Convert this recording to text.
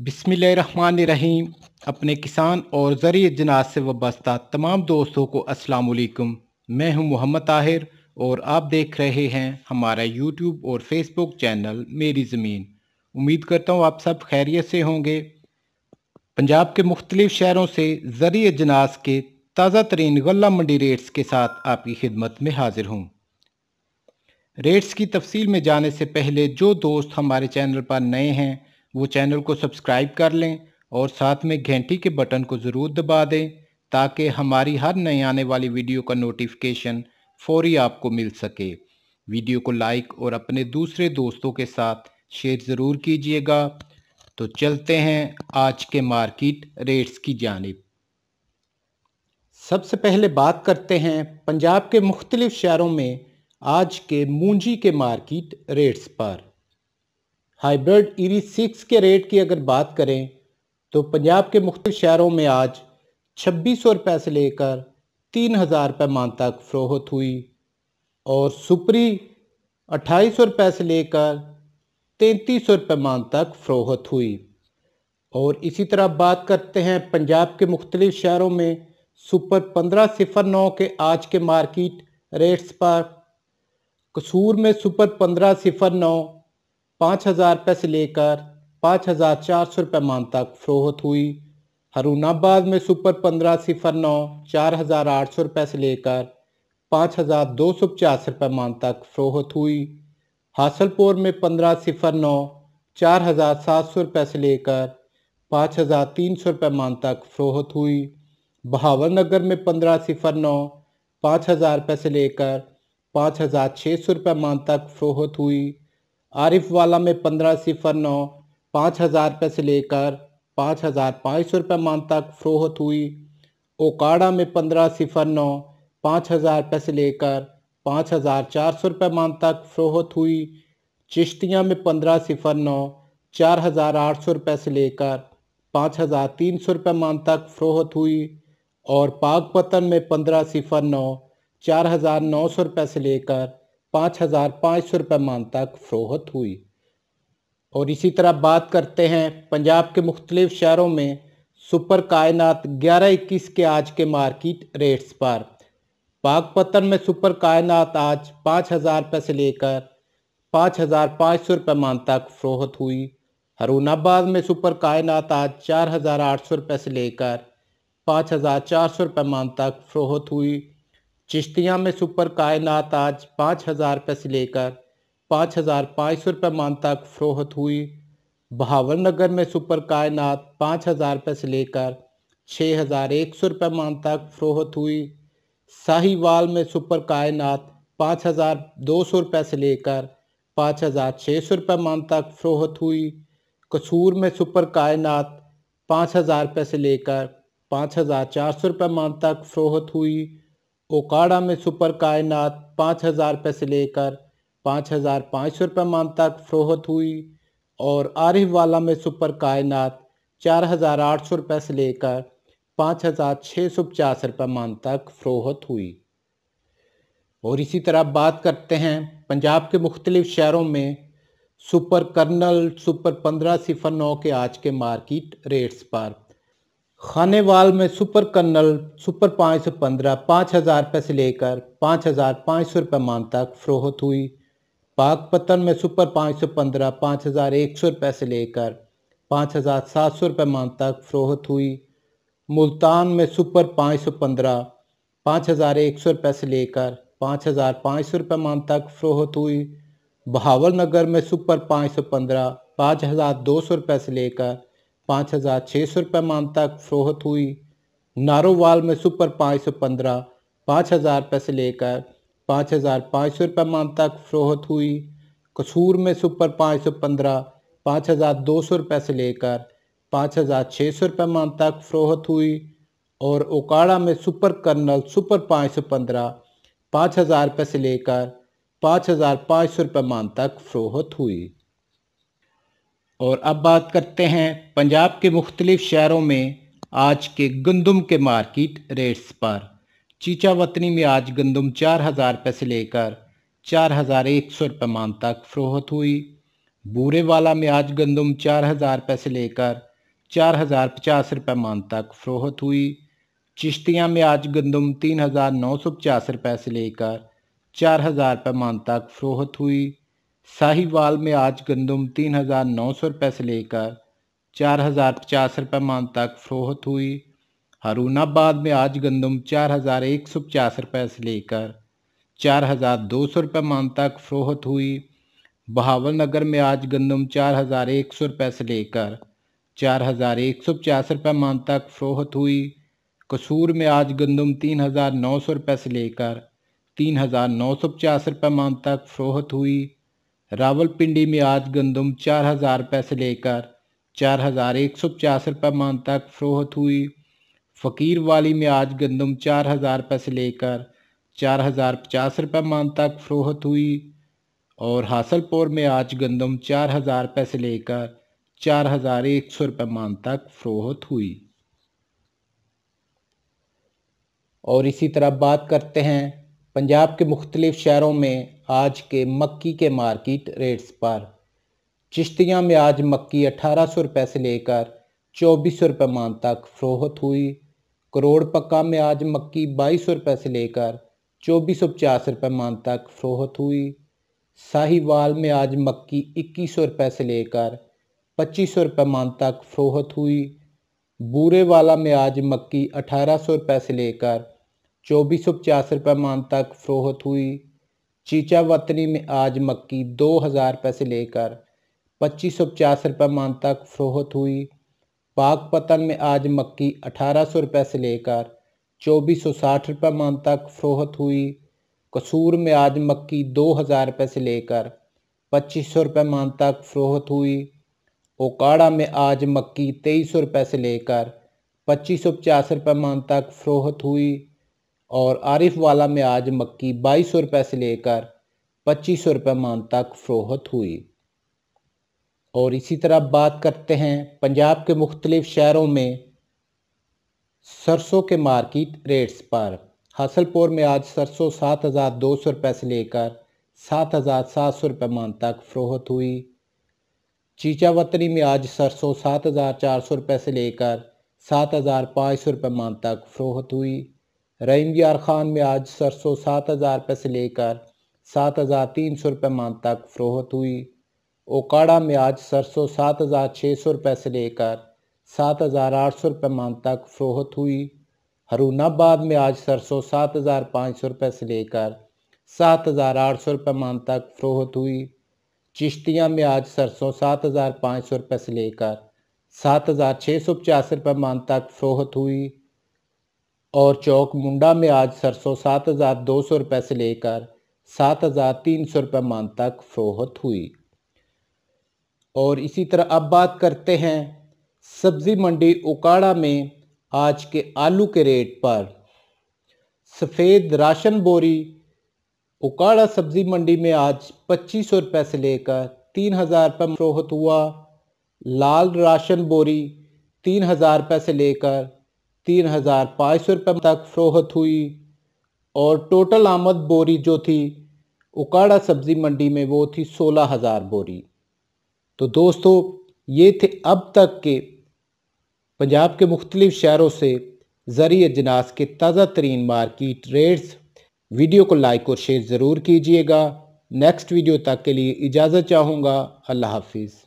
रहीम अपने किसान और ज़रिए जनाज से वाबस्ता तमाम दोस्तों को अस्सलाम वालेकुम मैं हूं मोहम्मद ताहिर और आप देख रहे हैं हमारा यूट्यूब और फेसबुक चैनल मेरी ज़मीन उम्मीद करता हूं आप सब खैरियत से होंगे पंजाब के मुख्तलिफ़ शहरों से ज़रिए जनाज के ताज़ा तरीन गला मंडी रेट्स के साथ आपकी खिदमत में हाजिर हूँ रेट्स की तफसील में जाने से पहले जो दोस्त हमारे चैनल पर नए हैं वो चैनल को सब्सक्राइब कर लें और साथ में घंटी के बटन को ज़रूर दबा दें ताकि हमारी हर नए आने वाली वीडियो का नोटिफिकेशन फौरी आपको मिल सके वीडियो को लाइक और अपने दूसरे दोस्तों के साथ शेयर ज़रूर कीजिएगा तो चलते हैं आज के मार्किट रेट्स की जानब सबसे पहले बात करते हैं पंजाब के मुख्तलिफ़ शहरों में आज के मूंजी के मार्किट रेट्स पर हाइब्रिड ईरी सिक्स के रेट की अगर बात करें तो पंजाब के मुख्त शहरों में आज छब्बीस सौ रुपये से लेकर तीन हज़ार रुपये मान तक फ़रोहत हुई और सुपरी अट्ठाईस सौ रुपये से लेकर तैंतीस सौ रुपये मान तक फ़रोहत हुई और इसी तरह बात करते हैं पंजाब के मुख्तलिफ़ शहरों में सुपर पंद्रह सिफर नौ के आज के मार्किट रेट्स पर कसूर में सुपर पंद्रह सिफर नौ पाँच हज़ार रुपये से लेकर पाँच हज़ार चार सौ रुपये मान तक फरोहत हुई हरूनाबाद में सुपर पंद्रह सिफर नौ चार हज़ार आठ सौ रुपये से लेकर पाँच हज़ार दो सौ पचास रुपये मान तक फरोहत हुई हासलपुर में पंद्रह सिफर नौ चार हज़ार सात सौ रुपये से लेकर पाँच हज़ार तीन सौ रुपये मान तक फरोहत हुई बहावर नगर में पंद्रह सिफर नौ पाँच हज़ार रुपये से लेकर पाँच हज़ार छः सौ रुपये मान तक फरोहत हुई आरिफ वाला में पंद्रह सिफर नौ पाँच हज़ार रुपये से लेकर पाँच हज़ार पाँच सौ रुपये मान तक फ़रोहत हुई ओकाड़ा में पंद्रह सिफर नौ पाँच हज़ार रुपये से लेकर पाँच हज़ार चार सौ रुपये मान तक फ़रोहत हुई चिश्तियाँ में पंद्रह सिफर नौ चार हज़ार आठ सौ रुपये से लेकर पाँच हज़ार तीन सौ रुपये मान तक फ़रोहत हुई और पाकपतन में पंद्रह सिफर नौ चार हज़ार नौ सौ रुपये से लेकर पाँच हज़ार पाँच सौ रुपये मान तक फ़रोहत हुई और इसी तरह बात करते हैं पंजाब के मुख्तलिफ शहरों में सुपर कायनात ग्यारह इक्कीस के आज के मार्केट रेट्स पर बागपतन में सुपर कायनात आज पाँच हज़ार रुपये से लेकर पाँच हज़ार पाँच सौ रुपये मान तक फ़रोहत हुई हरूनाबाद में सुपर कायनात आज चार हज़ार आठ सौ रुपये से लेकर पाँच हज़ार चार सौ रुपये मान तक फ़रोहत हुई चिश्तियाँ में सुपर कायनात आज पाँच हज़ार रुपये से लेकर पाँच हज़ार पाँच सौ रुपये मान तक फरोहत हुई बहावर नगर में सुपर कायनात पाँच हज़ार रुपये से लेकर छः हज़ार एक सौ रुपये मान तक फरोहत हुई साहिवाल में सुपर कायनात पाँच हज़ार दो सौ रुपये से लेकर पाँच हज़ार छः सौ रुपये मान तक फरोहत हुई कसूर में सुपर कायनात पाँच हज़ार रुपये से लेकर पाँच हज़ार चार सौ रुपये मान तक फरोहत हुई ओकाड़ा में सुपर कायनात पाँच हज़ार रुपये से लेकर पाँच हज़ार पाँच सौ रुपये मान तक फरोहत हुई और आरिफ वाला में सुपर कायनात चार हज़ार आठ सौ रुपये से लेकर पाँच हज़ार छः सौ पचास रुपये मान तक फरोहत हुई और इसी तरह बात करते हैं पंजाब के मुख्तलिफ़ शहरों में सुपर कर्नल सुपर पंद्रह सिफर नौ के आज के मार्केट रेट्स पर खानेवाल में सुपर कर्नल सुपर पाँच सौ पंद्रह पाँच हज़ार रुपये से लेकर पाँच हज़ार पाँच सौ रुपये मान तक फ़रोहत हुई पाकपतन में सुपर पाँच सौ पंद्रह पाँच हज़ार एक सौ रुपये से लेकर पाँच हज़ार सात सौ रुपये मान तक फ़रोहत हुई मुल्तान में सुपर पाँच सौ पंद्रह पाँच हज़ार एक सौ रुपये से लेकर पाँच हज़ार पाँच सौ रुपये मान तक फ़रोहत हुई बहावल नगर में सुपर पाँच सौ पंद्रह पाँच हज़ार दो सौ रुपये से लेकर पाँच हज़ार छः सौ रुपये मान तक फरोहत हुई नारोवाल में सुपर पाँच सौ पंद्रह पाँच हज़ार रुपये से लेकर पाँच हज़ार पाँच सौ रुपये मान तक फरोहत हुई कसूर में सुपर पाँच सौ पंद्रह पाँच हज़ार दो सौ रुपये से लेकर पाँच हज़ार छः सौ रुपये मान तक फरोहत हुई और ओकाड़ा में सुपर कर्नल सुपर पाँच सौ पंद्रह पाँच हज़ार रुपये से लेकर पाँच हज़ार पाँच सौ रुपये मान तक फरोहत हुई और अब बात करते हैं पंजाब के मुख्तलिफ शहरों में आज के गंदम के मार्केट रेट्स पर चीचा वतनी में आज गंदम चार हज़ार रुपये से लेकर चार हज़ार एक सौ रुपये मान तक फ़रोहत हुई बूरे वाला में आज गंदम चार हज़ार रुपये से लेकर चार हज़ार पचास रुपये मान तक फ़रोहत हुई चिश्तियाँ में आज गंदम तीन हज़ार नौ सौ पचास रुपये से लेकर चार हज़ार रुपये मान तक फ़रोहत हुई साहिवाल में आज गंदम तीन हज़ार नौ सौ रुपये से लेकर चार हज़ार पचास रुपये मान तक फ़रोहत हुई हरूणाबाद में आज गंदम चार हज़ार एक सौ पचास रुपये से लेकर चार हज़ार दो सौ रुपये मान तक फ़रोहत हुई बहावल नगर में आज गंदम चार हज़ार एक सौ रुपये से लेकर चार हज़ार एक सौ पचास रुपये मान तक फ़रोहत हुई कसूर में आज गंदम तीन हज़ार नौ सौ रुपये से लेकर तीन हज़ार नौ सौ पचास रुपये मान तक फ़रोहत हुई रावलपिंडी में आज गंदम चार हज़ार रुपये से लेकर चार हज़ार एक सौ पचास रुपये मान तक फरोहत हुई फ़कीर वाली में आज गंदम चार हज़ार रुपये से लेकर चार हज़ार पचास रुपये मान तक फरोहत हुई और हासलपुर में आज गंदम चार हज़ार रुपये से लेकर चार हज़ार एक सौ रुपये मान तक फरोहत हुई और इसी तरह बात करते हैं पंजाब के मुख्तलिफ़ शहरों में आज के मक्की के मार्केट रेट्स पर चिश्तिया में आज मक्की अठारह सौ रुपये से लेकर चौबीस सौ रुपये मान तक फ़रोहत हुई करोड़ पक्का में आज मक्की बाईस सौ रुपये से लेकर चौबीस सौ पचास रुपये मान तक फ़रोहत हुई साहिवाल में आज मक्की इक्कीस सौ रुपये से लेकर पच्चीस सौ रुपये मान तक फ़रोहत हुई वाला में आज मक्की अठारह सौ रुपये से लेकर चौबीस सौ पचास रुपये मान तक फ़रोहत हुई चीचा वतनी में आज मक्की दो हज़ार रुपये से लेकर पच्चीस सौ पचास रुपये मान तक फ़रोहत हुई पाक पतन में आज मक्की अठारह सौ रुपये से लेकर चौबीस सौ साठ रुपये मान तक फ़रोहत हुई कसूर में आज मक्की दो हज़ार रुपये से लेकर पच्चीस सौ रुपये मान तक फ़रोहत हुई ओकाड़ा में आज मक्की तेईस सौ रुपये से लेकर पच्चीस सौ पचास रुपये मान तक फ़रोहत हुई और आरिफ वाला में आज मक्की बाईस सौ रुपये से लेकर पच्चीस सौ रुपये मान तक फ़रोहत हुई और इसी तरह बात करते हैं पंजाब के मुख्तलिफ़ शहरों में सरसों के मार्किट रेट्स पर हासलपुर में आज सरसों सात हज़ार दो सौ रुपये से लेकर सात हज़ार सात सौ रुपये मान तक फ़रोहत हुई चीचावतनी में आज सरसों सात हज़ार चार सौ रुपये से लेकर सात हज़ार पाँच सौ रुपये मान तक फ़रोहत हुई रहीम यार ख़ान में आज सरसों सात हज़ार रुपये से लेकर सात हज़ार तीन सौ रुपये मान तक फ़रोहत हुई ओकाड़ा में आज सरसों सात हज़ार छः सौ रुपये से लेकर सात हज़ार आठ सौ रुपये मान तक फ़रोहत हुई हरूनाबाद में आज सरसों सात हज़ार पाँच सौ रुपये से लेकर सात हज़ार आठ सौ रुपये मान तक फ़रोहत हुई चिश्तियाँ में आज सरसों सात हज़ार पाँच सौ रुपये से लेकर सात हज़ार छः सौ पचास रुपये मान तक फ़रोहत हुई और चौक मुंडा में आज सरसों सात हज़ार दो सौ रुपये से लेकर सात हज़ार तीन सौ रुपये मान तक फ़रोहत हुई और इसी तरह अब बात करते हैं सब्ज़ी मंडी उकाड़ा में आज के आलू के रेट पर सफ़ेद राशन बोरी उकाड़ा सब्ज़ी मंडी में आज पच्चीस सौ रुपये से लेकर तीन हज़ार रुपये फ़रोहत हुआ लाल राशन बोरी तीन हज़ार रुपये से लेकर तीन हज़ार पाँच सौ रुपये तक फरोहत हुई और टोटल आमद बोरी जो थी उकाड़ा सब्ज़ी मंडी में वो थी सोलह हज़ार बोरी तो दोस्तों ये थे अब तक के पंजाब के मुख्तलिफ़ शहरों से जरिए अजनास के ताज़ा तरीन मार्किट रेट्स वीडियो को लाइक और शेयर ज़रूर कीजिएगा नेक्स्ट वीडियो तक के लिए इजाज़त चाहूँगा अल्लाह हाफिज़